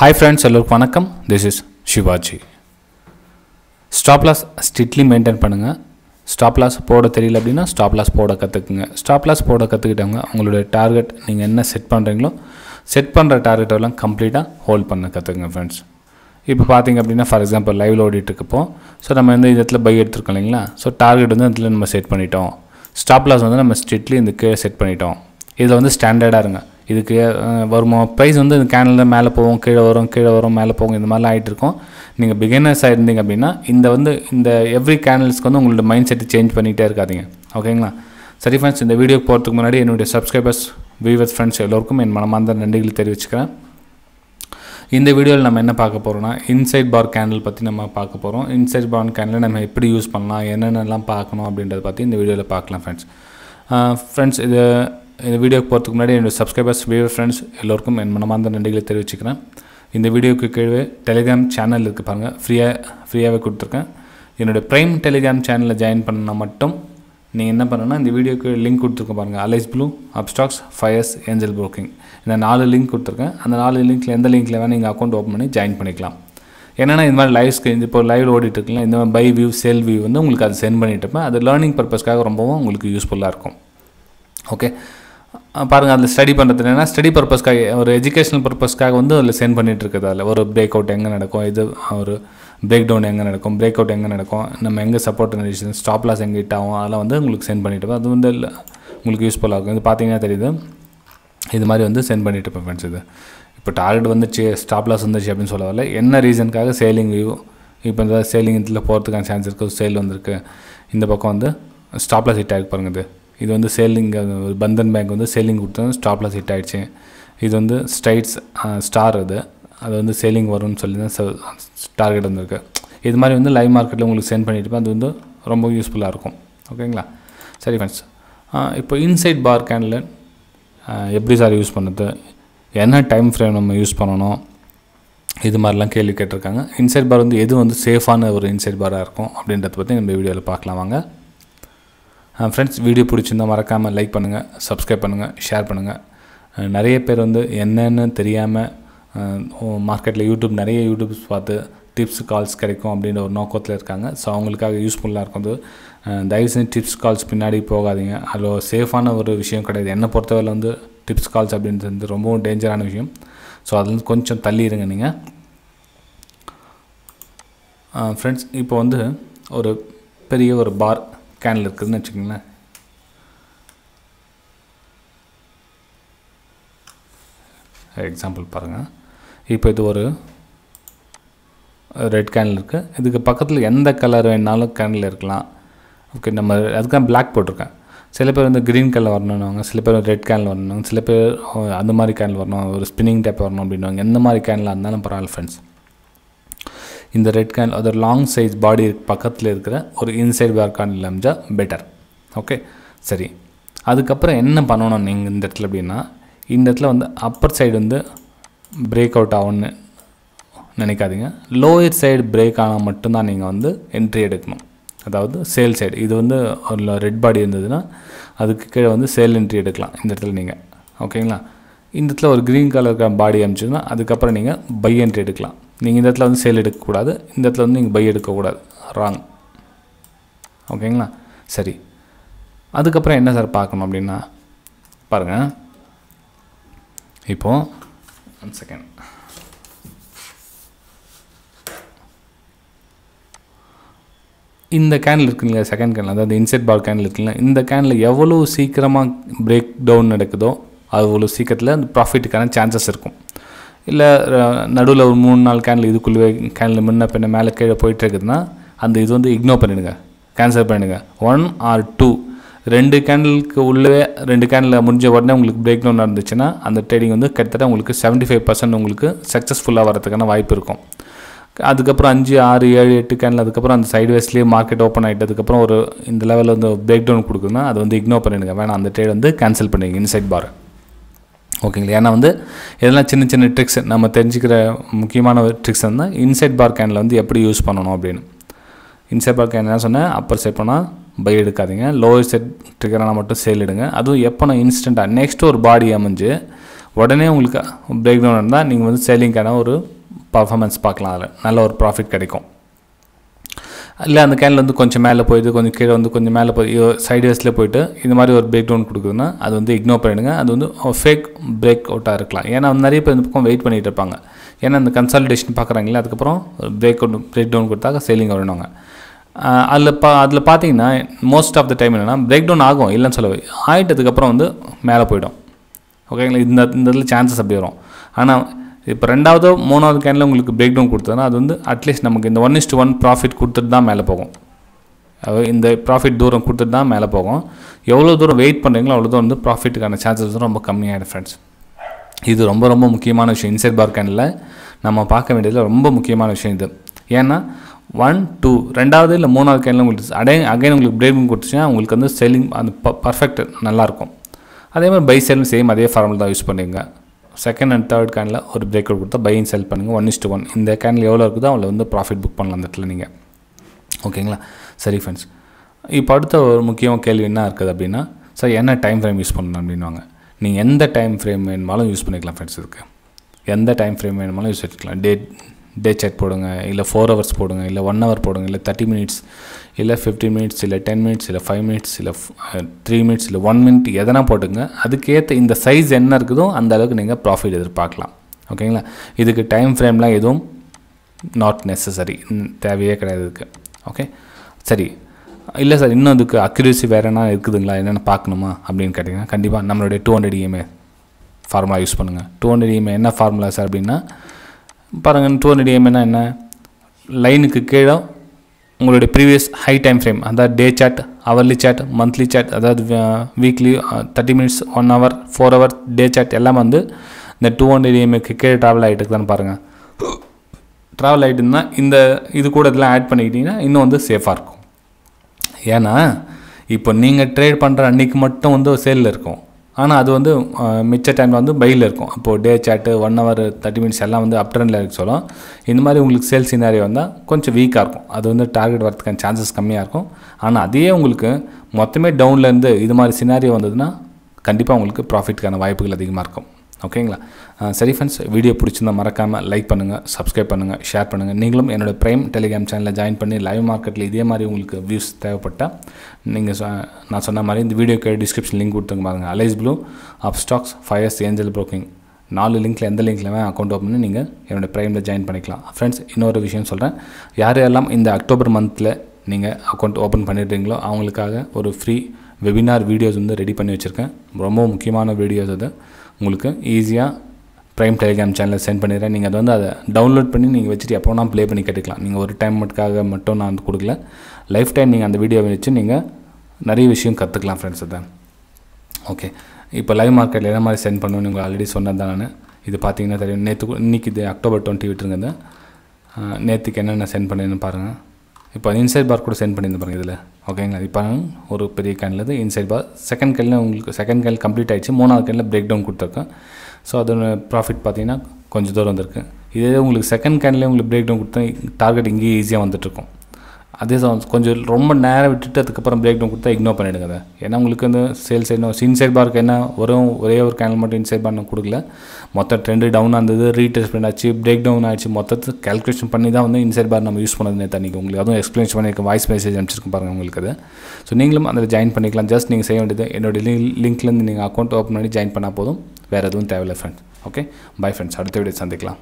hi friends எல்லோருக்கும் வணக்கம் this is Shivaji stop loss strictly maintain பண்ணுங்கள் ஸ்டாப் லாஸ் போட தெரியல அப்படின்னா ஸ்டாப் லாஸ் போட கற்றுக்குங்க ஸ்டாப் லாஸ் போட கற்றுக்கிட்டவங்க உங்களுடைய டார்கெட் நீங்கள் என்ன செட் பண்ணுறீங்களோ செட் பண்ணுற டார்கெட்டெல்லாம் கம்ப்ளீட்டாக ஹோல்ட் பண்ண கற்றுக்குங்க ஃப்ரெண்ட்ஸ் இப்போ பார்த்தீங்க அப்படின்னா ஃபார் எக்ஸாம்பிள் லைவில் ஓடிட்டுருக்கப்போம் ஸோ நம்ம வந்து இடத்துல பை எடுத்துருக்கோம் இல்லைங்களா ஸோ டார்கெட் வந்து இதில் நம்ம செட் பண்ணிட்டோம் ஸ்டாப் லாஸ் வந்து நம்ம ஸ்ட்ரிக்ட்லி இந்த கீழே செட் பண்ணிட்டோம் இதில் வந்து ஸ்டாண்டர்டாக இருங்க இதுக்கு வருமா ப்ரைஸ் வந்து இந்த கேனலில் மேலே போவோம் கீழே வரும் கீழே வரும் மேலே போவோம் இந்த மாதிரிலாம் ஆகிட்டு இருக்கும் நீங்கள் பிகினர்ஸாக இருந்தீங்க அப்படின்னா இந்த வந்து இந்த எவ்ரி கேனல்ஸ்க்கு வந்து உங்களோட மைண்ட் செட்டு சேஞ்ச் பண்ணிகிட்டே இருக்காதிங்க ஓகேங்களா சரி ஃப்ரெண்ட்ஸ் இந்த வீடியோ போகிறதுக்கு முன்னாடி என்னுடைய சப்ஸ்கிரைபர்ஸ் வியூவர்ஸ் ஃப்ரெண்ட்ஸ் எல்லோருக்கும் என் மனமார்ந்த நன்றிகள் தெரிவிச்சுக்கிறேன் இந்த வீடியோவில் நம்ம என்ன பார்க்க போகிறோம்னா இன்சைட் பார் கேனல் பற்றி நம்ம பார்க்க போகிறோம் இன்சைட் பார் கேனலில் நம்ம எப்படி யூஸ் பண்ணலாம் என்னென்னலாம் பார்க்கணும் அப்படின்றத பற்றி இந்த வீடியோவில் பார்க்கலாம் ஃப்ரெண்ட்ஸ் ஃப்ரெண்ட்ஸ் இது இந்த வீடியோக்கு போகிறதுக்கு முன்னாடி என்னுடைய சப்ஸ்கிரைபர்ஸ் வீடியோ ஃப்ரெண்ட்ஸ் எல்லோருக்கும் என் மனமார்ந்த நன்றிகளை தெரிவிச்சுக்கிறேன் இந்த வீடியோக்கு கீழே டெலிகிராம் சேனல் இருக்குது பாருங்கள் ஃப்ரீயாக ஃப்ரீயாகவே கொடுத்துருக்கேன் என்னுடைய ப்ரைம் டெலிகிராம் சேனலில் ஜாயின் பண்ணால் மட்டும் நீங்கள் என்ன பண்ணுன்னா இந்த வீடியோக்கு லிங்க் கொடுத்துருக்கேன் பாருங்கள் Alice Blue Upstox Fyers Angel Broking இந்த நாலு லிங்க் கொடுத்துருக்கேன் அந்த நாலு லிங்க்கில் எந்த லிங்க்கில் வேணால் நீங்கள் அக்கௌண்ட் ஓப்பன் பண்ணி ஜாயின் பண்ணிக்கலாம் என்னென்னா இந்த மாதிரி லைவ் ஸ்கிரீன் இப்போ லைவ் ஓடிட்டுருக்கலாம் இந்த மாதிரி பை வியூ சேல் வியூ வந்து உங்களுக்கு அது சென்ட் பண்ணிட்டு இருப்பேன் அது லேர்னிங் பர்பஸ்க்காக ரொம்பவும் உங்களுக்கு யூஸ்ஃபுல்லாக இருக்கும் ஓகே பாருங்கள் அதில் ஸ்டடி பண்ணுறது என்னென்னா ஸ்டடி பர்பஸ்க்காக ஒரு எஜுகேஷனல் பர்பஸ்க்காக வந்து அதில் சென்ட் பண்ணிகிட்ருக்குது அதில் ஒரு பிரேக் அவுட் எங்கே நடக்கும் இது ஒரு பிரேக் டவுன் எங்கே நடக்கும் பிரேக் அவுட் எங்கே நடக்கும் நம்ம எங்கே சப்போர்ட் நினைச்சு ஸ்டாப் லாஸ் எங்கே ஹிட் ஆகும் அதெல்லாம் வந்து உங்களுக்கு சென்ட் பண்ணிட்டு அது வந்து இல்லை உங்களுக்கு யூஸ்ஃபுல்லாக இருக்கும் இது பார்த்தீங்கன்னா தெரியுது இது மாதிரி வந்து சென்ட் பண்ணிட்டு இருப்பேன் ஃப்ரெண்ட்ஸ் இது இப்போ டார்கெட் வந்துச்சு ஸ்டாப் லாஸ் வந்துச்சு அப்படின்னு சொல்ல வரல என்ன ரீசனுக்காக சேலிங் வியூ இப்போ இந்த சேலிங் இதில் போகிறதுக்கான சான்ஸ் இருக்குது சேல் வந்திருக்கு இந்த பக்கம் வந்து ஸ்டாப் லாஸ் ஹிட் ஆகி பாருங்க இது இது வந்து சேலிங் பந்தன் பேங்க் வந்து சேலிங் கொடுத்தோம் ஸ்டாப்லாஸ் ஹிட் ஆகிடுச்சு இது வந்து ஸ்ட்ரைட்ஸ் ஸ்டார் அது அது வந்து சேலிங் வரும்னு சொல்லி தான் டார்கெட் வந்திருக்கு இது மாதிரி வந்து லைவ் மார்க்கெட்டில் உங்களுக்கு சென்ட் பண்ணிட்டு அது வந்து ரொம்ப யூஸ்ஃபுல்லாக இருக்கும் ஓகேங்களா சரி ஃப்ரெண்ட்ஸ் இப்போ இன்சைட் பார் கேண்டில் எப்படி சார் யூஸ் பண்ணுறது என்ன டைம் ஃப்ரேம் நம்ம யூஸ் பண்ணணும் இது மாதிரிலாம் கேள்வி கேட்டிருக்காங்க இன்சைட் பார் வந்து எது வந்து சேஃபான ஒரு இன்சைட் பாராக இருக்கும் அப்படின்றத பற்றி நம்ம வீடியோவில் பார்க்கலாம் வாங்க ஃப்ரெண்ட்ஸ் வீடியோ பிடிச்சிருந்தால் மறக்காமல் லைக் பண்ணுங்கள் சப்ஸ்கிரைப் பண்ணுங்கள் ஷேர் பண்ணுங்கள் நிறைய பேர் வந்து என்னென்னு தெரியாமல் மார்க்கெட்டில் யூடியூப் நிறைய யூடியூப்ஸ் பார்த்து டிப்ஸ் கால்ஸ் கிடைக்கும் அப்படின்ற ஒரு நோக்கத்தில் இருக்காங்க ஸோ அவங்களுக்காக யூஸ்ஃபுல்லாக இருக்கும் அது தயவு செஞ்சு டிப்ஸ் கால்ஸ் பின்னாடி போகாதீங்க அதில் சேஃபான ஒரு விஷயம் கிடையாது என்னை பொறுத்தவரை வந்து டிப்ஸ் கால்ஸ் அப்படின்றது வந்து ரொம்பவும் டேஞ்சரான விஷயம் ஸோ அதுலேருந்து கொஞ்சம் தள்ளி இருங்க நீங்கள் ஃப்ரெண்ட்ஸ் இப்போ வந்து ஒரு பெரிய ஒரு பார் கேனில் இருக்குதுன்னு வச்சுக்கோங்களேன் எக்ஸாம்பிள் பாருங்கள் இப்போ இது ஒரு ரெட் கேனில் இருக்குது இதுக்கு பக்கத்தில் எந்த கலர் வேணாலும் கேனில் இருக்கலாம் ஓகே நம்ம அதுக்காக பிளாக் போட்டிருக்கேன் சில பேர் வந்து க்ரீன் கலர் வரணுன்னுவாங்க சில பேர் ரெட் கேனில் வரணும் சில பேர் அந்த மாதிரி கேனில் வரணும் ஒரு ஸ்பின்னிங் டைப் வரணும் அப்படின்னுவாங்க எந்த மாதிரி கேனில் இருந்தாலும் பரவாயில்ல ஃப்ரெண்ட்ஸ் இந்த red can other long size body பக்கத்தில் இருக்கிற ஒரு இன்சைட் பேர் கார்டில் அமைஞ்சால் பெட்டர் ஓகே சரி அதுக்கப்புறம் என்ன பண்ணணும் நீங்கள் இந்த இடத்துல அப்படின்னா இந்த இடத்துல வந்து அப்பர் சைடு வந்து பிரேக் அவுட் ஆகும்னு நினைக்காதீங்க லோயர் சைடு பிரேக் ஆனால் மட்டும்தான் நீங்கள் வந்து என்ட்ரி எடுக்கணும் அதாவது சேல் சைடு இது வந்து ஒரு ரெட் பாடி இருந்ததுன்னா அதுக்கு கீழே வந்து சேல் என்ட்ரி எடுக்கலாம் இந்த இடத்துல நீங்கள் ஓகேங்களா இந்த இடத்துல ஒரு க்ரீன் கலர் பாடி அமைச்சதுன்னா அதுக்கப்புறம் நீங்கள் பை என்ட்ரி எடுக்கலாம் நீங்கள் இந்த இடத்துல வந்து சேல் எடுக்கக்கூடாது இந்த இடத்துல வந்து நீங்கள் பை எடுக்கக்கூடாது ராங் ஓகேங்களா சரி அதுக்கப்புறம் என்ன சார் பார்க்கணும் அப்படின்னா பாருங்கள் இப்போது ஒன் செகண்ட் இந்த கேனில் இருக்குங்களா செகண்ட் கேனில் அதாவது இன்செட் பால் கேனில் இருக்குங்களா இந்த கேனில் எவ்வளோ சீக்கிரமாக பிரேக் டவுன் நடக்குதோ அவ்வளோ சீக்கிரத்தில் அந்த ப்ராஃபிட்டுக்கான சான்சஸ் இருக்கும் இல்லை நடுவில் ஒரு மூணு நாள் கேனில் இதுக்குள்ளே கேனில் முன்ன பின்ன மேலே கீழே போயிட்டுருக்குதுன்னா அந்த இது வந்து இக்னோர் பண்ணிடுங்க கேன்சல் பண்ணிடுங்க ஒன் ஆர் டூ ரெண்டு கேண்டலுக்கு உள்ளே ரெண்டு கேண்டில் முடிஞ்ச உடனே உங்களுக்கு பிரேக் டவுன் நடந்துச்சுன்னா அந்த ட்ரேடிங் வந்து கிட்டத்தட்ட உங்களுக்கு செவன்ட்டி ஃபைவ் பர்சன்ட் உங்களுக்கு சக்ஸஸ்ஃபுல்லாக வரதுக்கான வாய்ப்பு இருக்கும் அதுக்கப்புறம் அஞ்சு ஆறு ஏழு எட்டு கேண்டில் அதுக்கப்புறம் அந்த சைடு சைட்வேஸ்லேயே மார்க்கெட் ஓப்பன் ஆகிட்டதுக்கப்புறம் ஒரு இந்த லெவலில் வந்து பிரேக் டவுன் கொடுக்குதுன்னா அதை வந்து இக்னோர் பண்ணிடுங்க வேணாம் அந்த ட்ரேட் வந்து கேன்சல் பண்ணிடுங்க இன்சைட் பார் ஓகேங்களா ஏன்னா வந்து இதெல்லாம் சின்ன சின்ன ட்ரிக்ஸ் நம்ம தெரிஞ்சுக்கிற முக்கியமான ட்ரிக்ஸ் வந்து இன்சைட் பார் கேனில் வந்து எப்படி யூஸ் பண்ணணும் அப்படின்னு இன்சைட் பார் கேன் என்ன சொன்னேன் அப்பர் செட் பண்ணால் பை எடுக்காதீங்க லோவர் செட் ட்ரிக்கரான மட்டும் சேல் எடுங்க அதுவும் எப்போ நான் இன்ஸ்டண்ட்டாக நெக்ஸ்ட் ஒரு பாடி அமைஞ்சு உடனே உங்களுக்கு பிரேக் டவுன் இருந்தால் நீங்கள் வந்து சேலிங்கான ஒரு பர்ஃபாமன்ஸ் பார்க்கலாம் அதில் நல்ல ஒரு ப்ராஃபிட் கிடைக்கும் இல்லை அந்த கேனில் வந்து கொஞ்சம் மேலே போயிடுது கொஞ்சம் கீழே வந்து கொஞ்சம் மேலே போய் சைடு வேஸில் போயிட்டு இந்த மாதிரி ஒரு பிரேக் டவுன் கொடுக்குதுன்னா அது வந்து இக்னோர் பண்ணிடுங்க அது வந்து ஃபேக் பிரேக் அவுட்டாக இருக்கலாம் ஏன்னா நிறைய பேர் இந்த பக்கம் வெயிட் பண்ணிகிட்டு இருப்பாங்க ஏன்னா அந்த கன்சால்டேஷன் பார்க்குறாங்களே அதுக்கப்புறம் பிரேக் அவுட் பிரேக் டவுன் கொடுத்தாக்க சேலிங் வரணுங்க அதில் பா அதில் பார்த்தீங்கன்னா மோஸ்ட் ஆஃப் த டைம் என்னென்னா பிரேக் டவுன் ஆகும் இல்லைன்னு சொல்லவே ஆகிட்டதுக்கப்புறம் வந்து மேலே போயிடும் ஓகேங்களா இந்த இந்த இதில் சான்சஸ் அப்படி வரும் ஆனால் இப்போ ரெண்டாவதோ மூணாவது கேனில் உங்களுக்கு பிரேக் டவுன் கொடுத்ததுன்னா அது வந்து அட்லீஸ்ட் நமக்கு இந்த ஒன் இஸ்ட் ஒன் ப்ராஃபிட் கொடுத்துட்டு தான் மேலே போகும் இந்த ப்ராஃபிட் தூரம் கொடுத்துட்டு தான் மேலே போகும் எவ்வளோ தூரம் வெயிட் பண்ணுறீங்களோ அவ்வளோ தூரம் வந்து ப்ராஃபிட்டுக்கான சான்சஸ் ரொம்ப கம்மியாகிடும் ஃப்ரெண்ட்ஸ் இது ரொம்ப ரொம்ப முக்கியமான விஷயம் இன்சைட் பார் கேனில் நம்ம பார்க்க வேண்டியதில் ரொம்ப முக்கியமான விஷயம் இது ஏன்னா ஒன் டூ ரெண்டாவது இல்லை மூணாவது கேனில் உங்களுக்கு அடே அகைன் உங்களுக்கு பிரேக்கிங் கொடுத்துச்சுன்னா உங்களுக்கு வந்து செல்லிங் அந்த ப பர்ஃபெக்ட் நல்லாயிருக்கும் அதே மாதிரி பை செல்லும் சேம் அதே ஃபார்மில் தான் யூஸ் பண்ணிங்க செகண்ட் அண்ட் தேர்ட் கேனில் ஒரு பிரேக் அவுட் கொடுத்தா பையன் செல் பண்ணுங்கள் ஒன் இஸ் ஒன் இந்த கேனில் எவ்வளோ இருக்குதோ அவளை வந்து ப்ராஃபிட் புக் பண்ணலாம் அந்த இடத்துல நீங்கள் ஓகேங்களா சரி ஃப்ரெண்ட்ஸ் இப்போ அடுத்த ஒரு முக்கியமான கேள்வி என்ன இருக்குது அப்படின்னா சார் என்ன டைம் ஃப்ரேம் யூஸ் பண்ணணும் அப்படின்வாங்க நீங்கள் எந்த டைம் ஃப்ரேம் வேணுமாலும் யூஸ் பண்ணிக்கலாம் ஃப்ரெண்ட்ஸ் இதுக்கு எந்த டைம் ஃப்ரேம் வேணுமாலும் யூஸ் பண்ணிக்கலாம் டேட் டே சாட் போடுங்க இல்லை ஃபோர் ஹவர்ஸ் போடுங்க இல்லை ஒன் ஹவர் போடுங்க இல்லை தேர்ட்டி மினிட்ஸ் இல்லை ஃபிஃப்டீன் மினிட்ஸ் இல்லை டென் மினிட்ஸ் இல்லை ஃபைவ் மினிட்ஸ் இல்லை த்ரீ மினிட்ஸ் இல்லை ஒன் மினிட் எதனா போட்டுங்க அதுக்கேற்ற இந்த சைஸ் என்ன இருக்குதோ அந்த அளவுக்கு நீங்கள் ப்ராஃபிட் எதிர்பார்க்கலாம் ஓகேங்களா இதுக்கு டைம் ஃப்ரேம்லாம் எதுவும் நாட் நெசசரி தேவையே கிடையாது இதுக்கு ஓகே சரி இல்லை சார் இன்னும் அதுக்கு அக்யூரேசி என்ன இருக்குதுங்களா என்னென்ன பார்க்கணுமா அப்படின்னு கேட்டிங்கன்னா கண்டிப்பாக நம்மளுடைய two hundred EMA formula use பண்ணுங்கள் டூ ஹண்ட்ரட் இஎம்ஏ என்ன ஃபார்முலா சார் அப்படின்னா பாருங்கள் டூ ஹண்ட்ரட் என்ன என்ன லைனுக்கு கீழே உங்களுடைய ப்ரீவியஸ் ஹை டைம் ஃப்ரேம் அதாவது day chart hourly chart monthly chart அதாவது weekly thirty minutes one hour four hour day chart எல்லாம் வந்து இந்த டூ ஹண்ட்ரட் இஎம்ஏக்கு கீழே ட்ராவல் ஆகிட்டு இருக்குதான்னு பாருங்கள் ட்ராவல் ஆகிட்டுன்னா இந்த இது கூட இதெல்லாம் ஆட் பண்ணிக்கிட்டிங்கன்னா இன்னும் வந்து சேஃபாக இருக்கும் ஏன்னா இப்போ நீங்கள் ட்ரேட் பண்ணுற அன்றைக்கி மட்டும் வந்து சேலில் இருக்கும் ஆனால் அது வந்து மிச்ச டைமில் வந்து பையில் இருக்கும் அப்போது day chart one hour thirty minutes எல்லாம் வந்து அப் ட்ரெண்டில் இருக்க சொல்லும் இந்த மாதிரி உங்களுக்கு சேல்ஸ் சினாரியோ வந்தால் கொஞ்சம் வீக்காக இருக்கும் அது வந்து டார்கெட் வரதுக்கான சான்சஸ் கம்மியாக இருக்கும் ஆனால் அதே உங்களுக்கு மொத்தமே டவுன்லேருந்து இது மாதிரி சினாரியோ வந்ததுன்னா கண்டிப்பாக உங்களுக்கு ப்ராஃபிட்டுக்கான வாய்ப்புகள் அதிகமாக இருக்கும் ஓகேங்களா சரி ஃப்ரெண்ட்ஸ் வீடியோ பிடிச்சிருந்தா மறக்காமல் லைக் பண்ணுங்கள் சப்ஸ்கிரைப் பண்ணுங்கள் ஷேர் பண்ணுங்கள் நீங்களும் என்னோடய ப்ரைம் டெலிகிராம் சேனலில் ஜாயின் பண்ணி லைவ் மார்க்கெட்டில் இதே மாதிரி உங்களுக்கு வியூஸ் தேவைப்பட்டால் நீங்கள் நான் சொன்ன மாதிரி இந்த வீடியோ கே டிஸ்கிரிப்ஷன் லிங்க் கொடுத்துங்க பாருங்க Alice Blue Upstox Fyers Angel Broking நாலு லிங்க்கில் எந்த லிங்க்கில் வேணால் அக்கௌண்ட் ஓப்பன் பண்ணி நீங்கள் என்னோடய ப்ரைமில் ஜாயின் பண்ணிக்கலாம் ஃப்ரெண்ட்ஸ் இன்னொரு விஷயம் சொல்கிறேன் யார் எல்லாம் இந்த அக்டோபர் மந்தில் நீங்கள் அக்கௌண்ட் ஓப்பன் பண்ணிடுறீங்களோ அவங்களுக்காக ஒரு ஃப்ரீ வெபினார் வீடியோஸ் வந்து ரெடி பண்ணி வச்சுருக்கேன் ரொம்ப முக்கியமான வீடியோஸ் அது உங்களுக்கு ஈஸியாக ப்ரைம் டெலிகிராம் சேனலில் சென்ட் பண்ணிடுறேன் நீங்கள் அதை வந்து அதை டவுன்லோட் பண்ணி நீங்கள் வச்சுட்டு எப்போ நான் ப்ளே பண்ணி கேட்டுக்கலாம் நீங்கள் ஒரு டைம் மட்டுக்காக மட்டும் நான் வந்து கொடுக்கல லைஃப் டைம் நீங்கள் அந்த வீடியோவை வச்சு நீங்கள் நிறைய விஷயம் கற்றுக்கலாம் ஃப்ரெண்ட்ஸ் அதை ஓகே இப்போ லைவ் மார்க்கெட்டில் என்ன மாதிரி சென்ட் பண்ணணும்னு உங்களுக்கு ஆல்ரெடி சொன்னது தான் நான் இது பார்த்தீங்கன்னா தெரியும் நேற்று இன்றைக்கி இது அக்டோபர் டுவெண்ட்டி விட்டுருங்க நேற்றுக்கு என்னென்ன சென்ட் பண்ணேன்னு பாருங்கள் இப்போ இன்சைட் பார் கூட சென்ட் பண்ணியிருந்தேன் பாருங்கள் இதில் ஓகேங்களா இப்போ ஒரு பெரிய கேன்லேருந்து இன்சைட் பார் செகண்ட் கேனில் உங்களுக்கு செகண்ட் கேன் கம்ப்ளீட் ஆகிடுச்சு மூணாவது கல்லில் பிரேக் டவுன் கொடுத்துருக்கேன் ஸோ அதோட ப்ராஃபிட் பார்த்தீங்கன்னா கொஞ்சம் தூரம் வந்திருக்கு இதே உங்களுக்கு செகண்ட் கேன்லேயே உங்களுக்கு பிரேக் டவுன் கொடுத்தா டார்கெட் இங்கேயே ஈஸியாக வந்துட்டுருக்கும் அதே சமயம் கொஞ்சம் ரொம்ப நேரம் விட்டுட்டு அதுக்கப்புறம் பிரேக் டவுன் கொடுத்தா இக்னோர் பண்ணிவிடுங்க அதை ஏன்னா உங்களுக்கு வந்து சேல்ஸ் என்ன இன்சைட் பார்க்கு என்ன வரும் ஒரே ஒரு கேனல் மட்டும் இன்சைட் பண்ண கொடுக்கல மொத்த ட்ரெண்டு டவுனாக இருந்தது ரீடெஸ்ட் பண்ணாச்சு ஆச்சு பிரேக் டவுன் ஆச்சு மொத்தத்தை கல்குலேஷன் பண்ணி தான் வந்து இன்சைட் பார் நம்ம யூஸ் பண்ணது தண்ணிக்கு உங்களுக்கு அதுவும் எக்ஸ்பிளைன் பண்ணியிருக்கேன் வாய்ஸ் மெசேஜ் அனுப்பிச்சிருக்கேன் பாருங்கள் உங்களுக்கு அது ஸோ நீங்களும் அதில் ஜாயின் பண்ணிக்கலாம் ஜஸ்ட் நீங்கள் செய்ய வேண்டியது என்னோடய லிங்க்லேருந்து நீங்கள் அக்கௌண்ட் ஓப்பன் பண்ணி ஜாயின் பண்ணால் போதும் வேறு எதுவும் தேவையில்லை ஃப்ரெண்ட்ஸ் ஓகே பை ஃப்ரெண்ட்ஸ் அடுத்த வீடியோ சந்திக்கலாம்